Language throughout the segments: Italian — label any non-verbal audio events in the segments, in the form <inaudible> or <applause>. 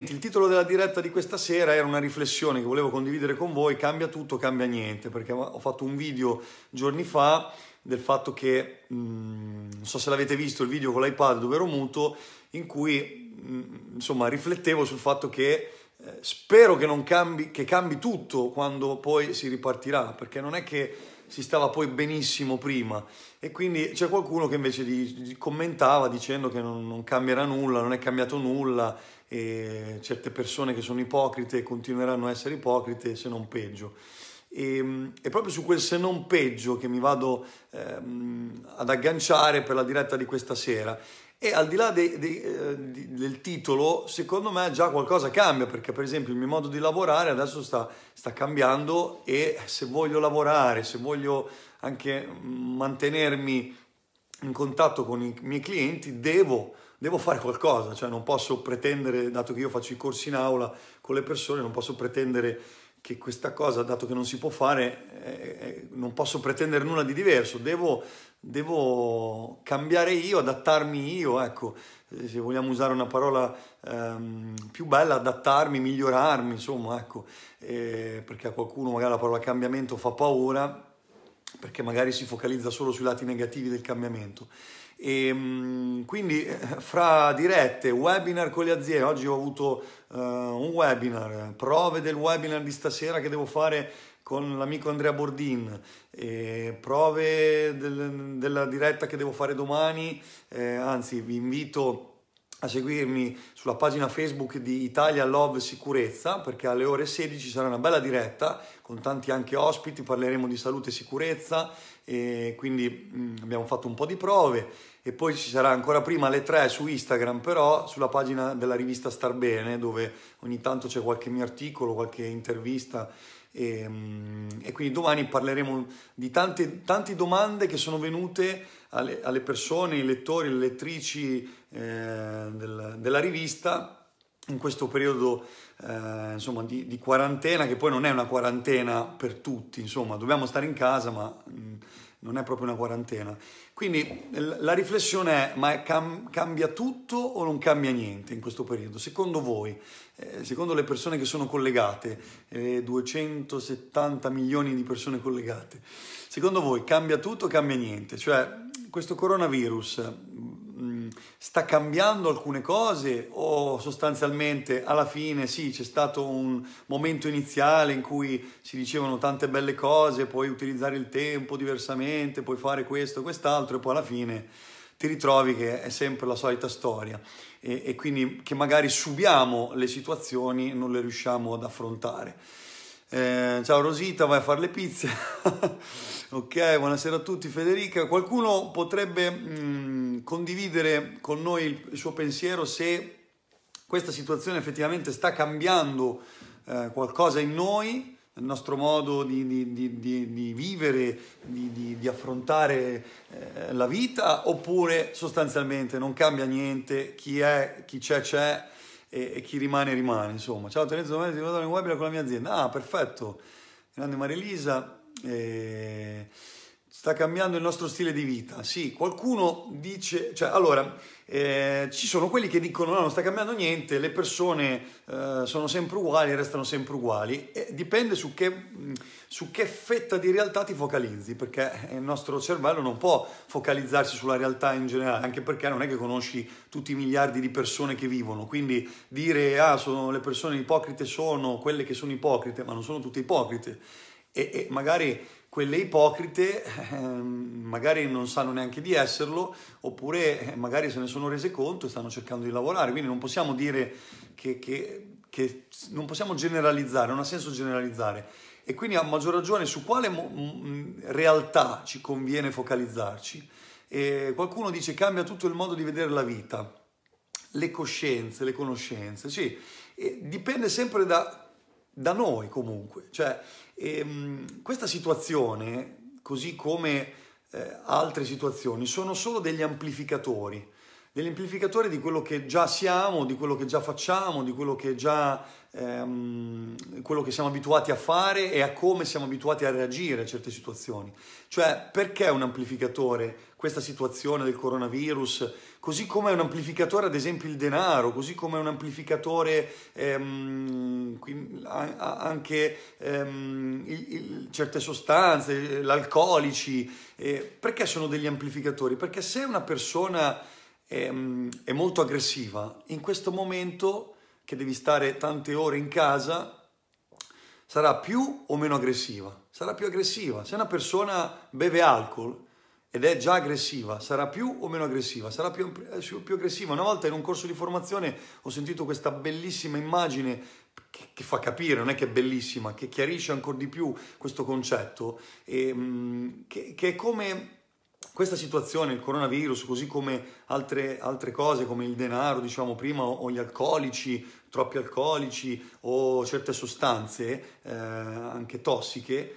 Il titolo della diretta di questa sera era una riflessione che volevo condividere con voi, cambia tutto, cambia niente, perché ho fatto un video giorni fa del fatto che, mh, mm, non so se l'avete visto, il video con l'iPad dove ero muto, in cui mh, mm, insomma riflettevo sul fatto che eh, spero che, non cambi, che cambi tutto quando poi si ripartirà, perché non è che si stava poi benissimo prima e quindi c'è qualcuno che invece di, di commentava dicendo che non, non, cambierà nulla, non è cambiato nulla e certe persone che sono ipocrite continueranno a essere ipocrite se non peggio. E, ehm, e proprio su quel se non peggio che mi vado ehm, ad agganciare per la diretta di questa sera e al di là de, de, eh, de, del titolo, secondo me già qualcosa cambia, perché per esempio il mio modo di lavorare adesso sta, sta cambiando e se voglio lavorare, se voglio anche mantenermi in contatto con i miei clienti, devo devo fare qualcosa, cioè non posso pretendere, dato che io faccio i corsi in aula con le persone, non posso pretendere che questa cosa, dato che non si può fare, eh, eh, non posso pretendere nulla di diverso, devo, devo cambiare io, adattarmi io, ecco, eh, se vogliamo usare una parola ehm, più bella, adattarmi, migliorarmi, insomma, ecco, eh, perché a qualcuno magari la parola cambiamento fa paura, perché magari si focalizza solo sui lati negativi del cambiamento. E, ehm, quindi eh, fra dirette, webinar con le aziende, oggi ho avuto uh, un webinar, prove del webinar di stasera che devo fare con l'amico Andrea Bordin, eh, prove del, della diretta che devo fare domani, eh, anzi vi invito a seguirmi sulla pagina Facebook di Italia Love Sicurezza perché alle ore 16 sarà una bella diretta con tanti anche ospiti, parleremo di salute e sicurezza e quindi mm, abbiamo fatto un po' di prove e poi ci sarà ancora prima alle 3 su Instagram, però sulla pagina della rivista Star Bene, dove ogni tanto c'è qualche mio articolo, qualche intervista. E, ehm, e quindi domani parleremo di tante, tante, domande che sono venute alle, alle persone, ai lettori, alle lettrici eh, del, della rivista in questo periodo eh, insomma, di, di, quarantena, che poi non è una quarantena per tutti, insomma, dobbiamo stare in casa, ma... Mh, mm, non è proprio una quarantena. Quindi eh, la riflessione è, ma cam- cambia tutto o non cambia niente in questo periodo? Secondo voi, eh, secondo le persone che sono collegate, eh, 270 milioni di persone collegate, secondo voi cambia tutto o cambia niente? Cioè, questo coronavirus sta cambiando alcune cose o sostanzialmente alla fine sì, c'è stato un momento iniziale in cui si dicevano tante belle cose, puoi utilizzare il tempo diversamente, puoi fare questo, quest'altro e poi alla fine ti ritrovi che è sempre la solita storia e, e quindi che magari subiamo le situazioni e non le riusciamo ad affrontare. Eh, ciao Rosita, vai a fare le pizze. <laughs> ok, buonasera a tutti. Federica, qualcuno potrebbe mh, mm, condividere con noi il, suo pensiero se questa situazione effettivamente sta cambiando eh, qualcosa in noi, nel nostro modo di, di, di, di vivere, di, affrontare eh, la vita, oppure sostanzialmente non cambia niente, chi è, chi c'è, c'è e, e chi rimane rimane, insomma. Ciao Teresa, domani ti vado in webinar con la mia azienda. Ah, perfetto, grande Maria Elisa. Eh sta cambiando il nostro stile di vita. Sì, qualcuno dice, cioè allora, eh, ci sono quelli che dicono no, non sta cambiando niente, le persone eh, sono sempre uguali, restano sempre uguali. E dipende su che, su che fetta di realtà ti focalizzi, perché il nostro cervello non può focalizzarsi sulla realtà in generale, anche perché non è che conosci tutti i miliardi di persone che vivono. Quindi dire, ah, sono, le persone ipocrite sono quelle che sono ipocrite, ma non sono tutte ipocrite e, e magari quelle ipocrite eh, magari non sanno neanche di esserlo oppure eh, magari se ne sono rese conto e stanno cercando di lavorare, quindi non possiamo dire che, che, che non possiamo generalizzare, non ha senso generalizzare e quindi a maggior ragione su quale realtà ci conviene focalizzarci. E qualcuno dice cambia tutto il modo di vedere la vita, le coscienze, le conoscenze, sì, e dipende sempre da da noi comunque. Cioè, ehm, questa situazione, così come eh, altre situazioni, sono solo degli amplificatori dell'amplificatore di quello che già siamo, di quello che già facciamo, di quello che già ehm, quello che siamo abituati a fare e a come siamo abituati a reagire a certe situazioni. Cioè, perché un amplificatore questa situazione del coronavirus, così come è un amplificatore ad esempio il denaro, così come è un amplificatore ehm, anche ehm, il, il, certe sostanze, l'alcolici, eh, perché sono degli amplificatori? Perché se una persona è, ehm, è molto aggressiva, in questo momento che devi stare tante ore in casa, sarà più o meno aggressiva? Sarà più aggressiva. Se una persona beve alcol ed è già aggressiva, sarà più o meno aggressiva? Sarà più, più aggressiva. Una volta in un corso di formazione ho sentito questa bellissima immagine che, che, fa capire, non è che è bellissima, che chiarisce ancora di più questo concetto, e, ehm, che, che è come questa situazione, il coronavirus, così come altre, altre cose come il denaro, diciamo prima, o gli alcolici, troppi alcolici o certe sostanze eh, anche tossiche,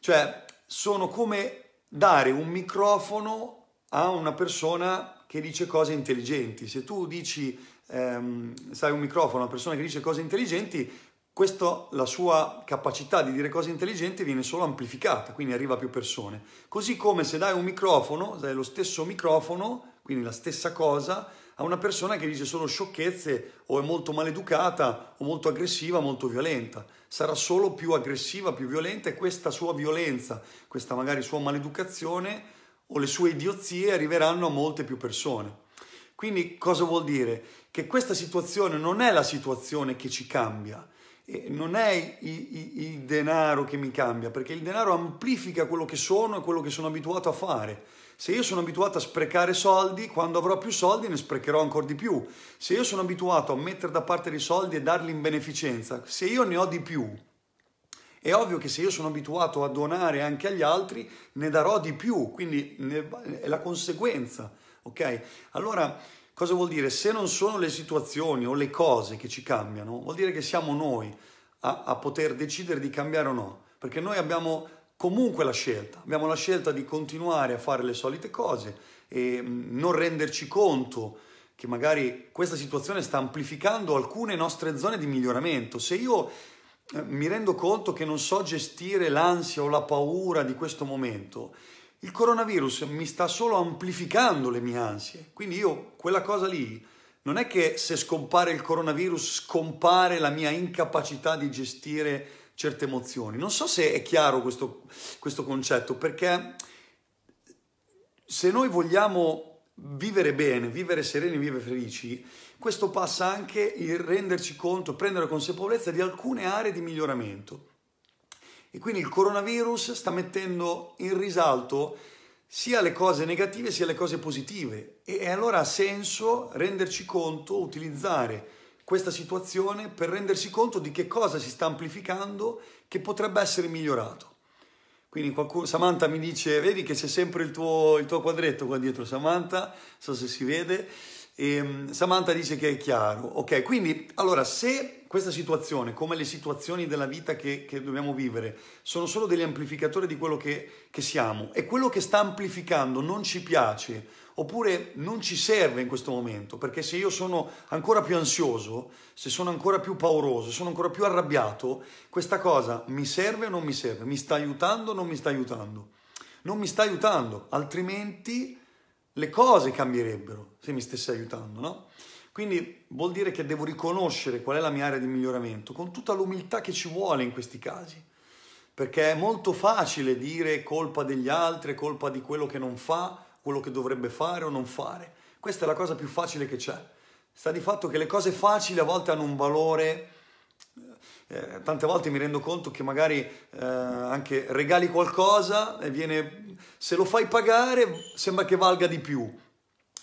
cioè sono come dare un microfono a una persona che dice cose intelligenti. Se tu dici, ehm, sai, un microfono a una persona che dice cose intelligenti, questa, la sua capacità di dire cose intelligenti viene solo amplificata, quindi arriva a più persone. Così come se dai un microfono, dai lo stesso microfono, quindi la stessa cosa, a una persona che dice solo sciocchezze o è molto maleducata o molto aggressiva, molto violenta. Sarà solo più aggressiva, più violenta e questa sua violenza, questa magari sua maleducazione o le sue idiozie arriveranno a molte più persone. Quindi cosa vuol dire? Che questa situazione non è la situazione che ci cambia, non è il, denaro che mi cambia, perché il denaro amplifica quello che sono e quello che sono abituato a fare. Se io sono abituato a sprecare soldi, quando avrò più soldi ne sprecherò ancora di più. Se io sono abituato a mettere da parte dei soldi e darli in beneficenza, se io ne ho di più, è ovvio che se io sono abituato a donare anche agli altri, ne darò di più, quindi è la conseguenza, ok? Allora Cosa vuol dire? Se non sono le situazioni o le cose che ci cambiano, vuol dire che siamo noi a, a poter decidere di cambiare o no, perché noi abbiamo comunque la scelta, abbiamo la scelta di continuare a fare le solite cose e mm, non renderci conto che magari questa situazione sta amplificando alcune nostre zone di miglioramento. Se io eh, mi rendo conto che non so gestire l'ansia o la paura di questo momento, il coronavirus mi sta solo amplificando le mie ansie. Quindi io quella cosa lì non è che se scompare il coronavirus scompare la mia incapacità di gestire certe emozioni. Non so se è chiaro questo, questo concetto, perché se noi vogliamo vivere bene, vivere sereni, vivere felici, questo passa anche il renderci conto, prendere consapevolezza di alcune aree di miglioramento. E quindi il coronavirus sta mettendo in risalto sia le cose negative sia le cose positive. E allora ha senso renderci conto, utilizzare questa situazione per rendersi conto di che cosa si sta amplificando che potrebbe essere migliorato. Quindi qualcuno, Samantha mi dice, vedi che c'è sempre il tuo, il tuo quadretto qua dietro, Samantha, so se si vede. E, ehm, Samantha dice che è chiaro. Ok, quindi allora se questa situazione, come le situazioni della vita che, che dobbiamo vivere, sono solo degli amplificatori di quello che, che siamo e quello che sta amplificando non ci piace oppure non ci serve in questo momento, perché se io sono ancora più ansioso, se sono ancora più pauroso, sono ancora più arrabbiato, questa cosa mi serve o non mi serve? Mi sta aiutando o non mi sta aiutando? Non mi sta aiutando, altrimenti le cose cambierebbero se mi stesse aiutando, no? Quindi vuol dire che devo riconoscere qual è la mia area di miglioramento con tutta l'umiltà che ci vuole in questi casi. Perché è molto facile dire colpa degli altri, colpa di quello che non fa, quello che dovrebbe fare o non fare. Questa è la cosa più facile che c'è. Sta di fatto che le cose facili a volte hanno un valore eh, eh tante volte mi rendo conto che magari eh, anche regali qualcosa e viene, se lo fai pagare sembra che valga di più.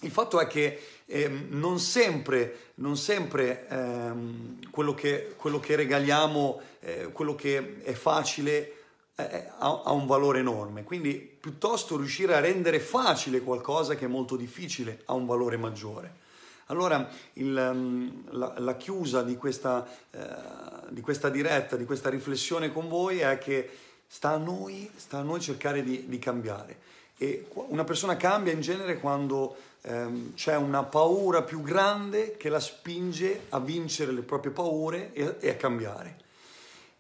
Il fatto è che eh, non sempre, non sempre ehm, quello, che, quello, che, regaliamo, eh, quello che è facile eh, eh, ha, ha, un valore enorme, quindi piuttosto riuscire a rendere facile qualcosa che è molto difficile ha un valore maggiore. Allora il, ehm, la, la, chiusa di questa, eh, di questa diretta, di questa riflessione con voi è che sta a noi, sta a noi cercare di, di cambiare. E una persona cambia in genere quando ehm, c'è una paura più grande che la spinge a vincere le proprie paure e, e a cambiare.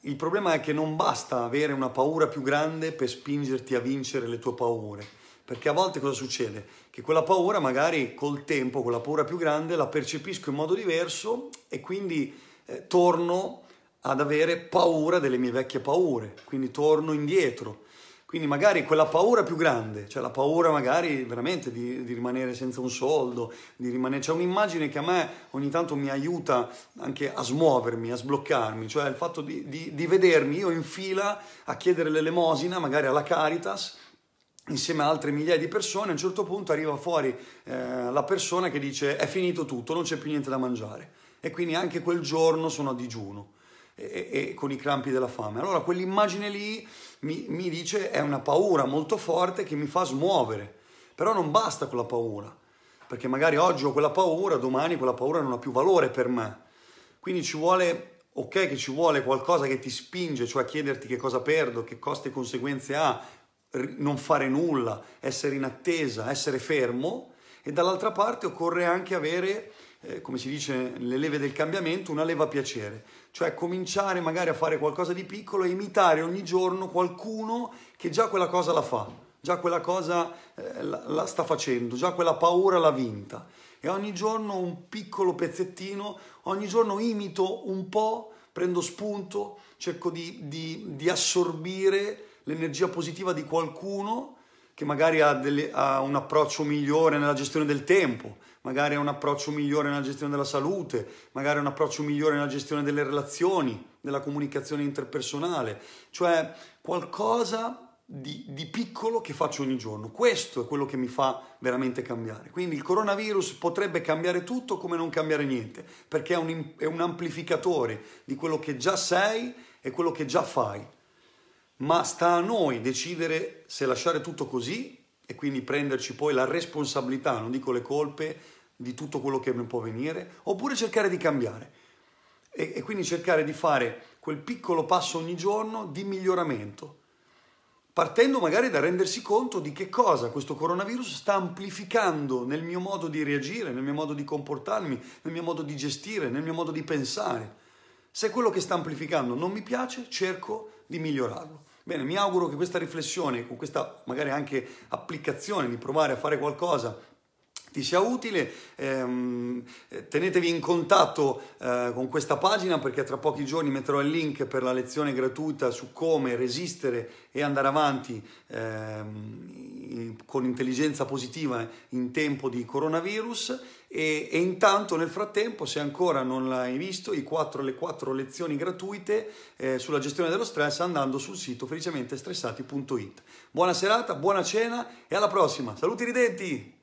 Il problema è che non basta avere una paura più grande per spingerti a vincere le tue paure, perché a volte cosa succede? Che quella paura magari col tempo, quella paura più grande, la percepisco in modo diverso e quindi eh, torno ad avere paura delle mie vecchie paure, quindi torno indietro quindi magari quella paura più grande, cioè la paura magari veramente di, di rimanere senza un soldo, di rimanere... C'è un'immagine che a me ogni tanto mi aiuta anche a smuovermi, a sbloccarmi, cioè il fatto di, di, di vedermi io in fila a chiedere l'elemosina, magari alla Caritas, insieme a altre migliaia di persone, a un certo punto arriva fuori eh, la persona che dice è finito tutto, non c'è più niente da mangiare. E quindi anche quel giorno sono a digiuno e, e, con i crampi della fame. Allora quell'immagine lì mi, mi dice è una paura molto forte che mi fa smuovere, però non basta quella paura, perché magari oggi ho quella paura, domani quella paura non ha più valore per me. Quindi ci vuole ok che ci vuole qualcosa che ti spinge, cioè chiederti che cosa perdo, che costi e conseguenze ha, non fare nulla, essere in attesa, essere fermo, e dall'altra parte occorre anche avere eh, come si dice, nelle leve del cambiamento, una leva a piacere, cioè cominciare magari a fare qualcosa di piccolo e imitare ogni giorno qualcuno che già quella cosa la fa, già quella cosa eh, la, la sta facendo, già quella paura l'ha vinta. E ogni giorno un piccolo pezzettino, ogni giorno imito un po', prendo spunto, cerco di, di, di assorbire l'energia positiva di qualcuno che magari ha, delle, ha un approccio migliore nella gestione del tempo, magari è un approccio migliore nella gestione della salute, magari è un approccio migliore nella gestione delle relazioni, della comunicazione interpersonale, cioè qualcosa di, di, piccolo che faccio ogni giorno. Questo è quello che mi fa veramente cambiare. Quindi il coronavirus potrebbe cambiare tutto come non cambiare niente, perché è un, è un amplificatore di quello che già sei e quello che già fai. Ma sta a noi decidere se lasciare tutto così e quindi prenderci poi la responsabilità, non dico le colpe, di tutto quello che mi può venire, oppure cercare di cambiare e, e quindi cercare di fare quel piccolo passo ogni giorno di miglioramento, partendo magari da rendersi conto di che cosa questo coronavirus sta amplificando nel mio modo di reagire, nel mio modo di comportarmi, nel mio modo di gestire, nel mio modo di pensare. Se quello che sta amplificando non mi piace, cerco di migliorarlo. Bene, mi auguro che questa riflessione, con questa magari anche applicazione di provare a fare qualcosa ti sia utile, ehm, eh, tenetevi in contatto eh, con questa pagina perché tra pochi giorni metterò il link per la lezione gratuita su come resistere e andare avanti ehm, con intelligenza positiva in tempo di coronavirus e, e, intanto nel frattempo se ancora non l'hai visto i 4, le 4 lezioni gratuite eh, sulla gestione dello stress andando sul sito felicemente stressati.it buona serata, buona cena e alla prossima saluti ridenti